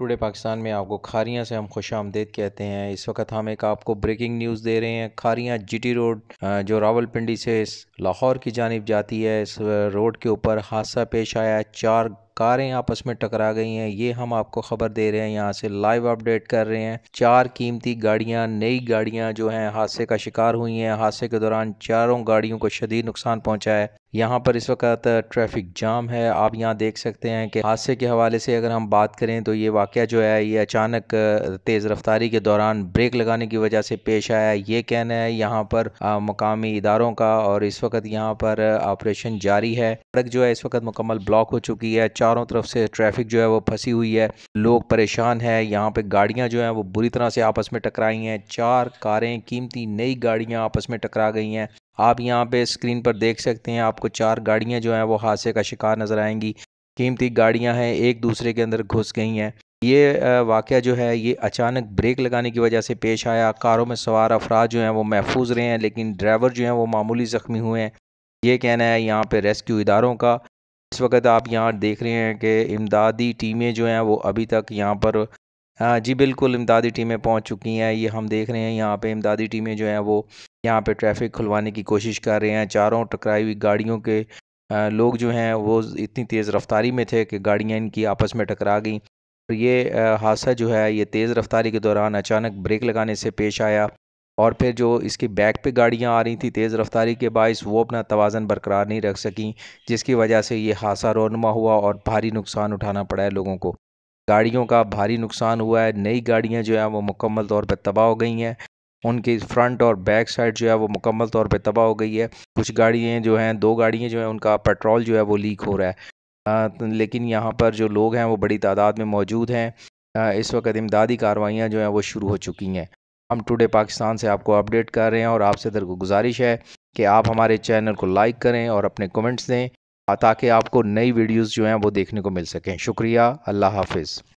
today Pakistan में आपको खारियाँ से हम खुश आमदेद कहते हैं इस वक्त हम एक आपको ब्रेकिंग न्यूज़ दे रहे हैं खारियाँ जीटी रोड जो रावलपिंडी से लाहौर की जानब जाती है इस रोड के ऊपर हादसा पेश आया चार कारें आपस में टकरा गई हैं ये हम आपको ख़बर दे रहे हैं यहाँ से लाइव अपडेट कर रहे हैं चार कीमती गाड़ियाँ नई गाड़ियाँ जो हैं हादसे का शिकार हुई हैं हादसे के दौरान चारों गाड़ियों को शदीद नुकसान पहुँचा है यहाँ पर इस वक्त ट्रैफिक जाम है आप यहाँ देख सकते हैं कि हादसे के हवाले से अगर हम बात करें तो ये वाक़ जो है ये अचानक तेज़ रफ्तारी के दौरान ब्रेक लगाने की वजह से पेश आया ये कहना है यहाँ पर मकामी इदारों का और इस वक्त यहाँ पर ऑपरेशन जारी है सड़क जो है इस वक्त मुकम्मल ब्लॉक हो चुकी है चारों तरफ से ट्रैफिक जो है वो फंसी हुई है लोग परेशान हैं यहाँ पे गाड़ियाँ जो हैं वो बुरी तरह से आपस में टकराई हैं चार कारें कीमती नई गाड़ियाँ आपस में टकरा गई हैं आप यहाँ पे स्क्रीन पर देख सकते हैं आपको चार गाड़ियाँ जो हैं वो हादसे का शिकार नज़र आएंगी कीमती गाड़ियाँ हैं एक दूसरे के अंदर घुस गई हैं ये वाक़ जो है ये अचानक ब्रेक लगाने की वजह से पेश आया कारों में सवार अफराद जो हैं वो महफूज रहे हैं लेकिन ड्राइवर जो हैं वो मामूली ज़ख्मी हुए हैं ये कहना है यहाँ पे रेस्क्यू इदारों का इस वक्त आप यहाँ देख रहे हैं कि इमदादी टीमें जो हैं वो अभी तक यहाँ पर हाँ जी बिल्कुल इमदादी टीमें पहुँच चुकी हैं ये हम देख रहे हैं यहाँ पे इमदादी टीमें जो हैं वो यहाँ पे ट्रैफिक खुलवाने की कोशिश कर रहे हैं चारों टकराई हुई गाड़ियों के लोग जो हैं वो इतनी तेज़ रफ्तारी में थे कि गाड़ियाँ इनकी आपस में टकरा गईं और ये हादसा जो है ये तेज़ रफ्तारी के दौरान अचानक ब्रेक लगाने से पेश आया और फिर जो इसकी बैक पे गाड़ियाँ आ रही थी तेज़ रफ्तारी के बायस वो अपना तोज़न बरकरार नहीं रख सकें जिसकी वजह से ये हादसा रोनमा हुआ और भारी नुकसान उठाना पड़ा है लोगों को गाड़ियों का भारी नुकसान हुआ है नई गाड़ियाँ जो हैं वो मुकम्मल तौर पर तबाह हो गई हैं उनके फ्रंट और बैक साइड जो है वो मुकम्मल तौर पर तबाह हो गई है कुछ गाड़ियाँ जो हैं दो गाड़ियाँ जो हैं उनका पेट्रोल जो है वो लीक हो रहा है आ, लेकिन यहाँ पर जो लोग हैं वो बड़ी तादाद में मौजूद हैं इस वक्त इमदादी कार्रवाइयाँ जो हैं वो शुरू हो चुकी हैं हम टुडे पाकिस्तान से आपको अपडेट कर रहे हैं और आपसे दर गुजारिश है कि आप हमारे चैनल को लाइक करें और अपने कमेंट्स दें ताकि आपको नई वीडियोस जो हैं वो देखने को मिल सकें शुक्रिया अल्लाह हाफिज़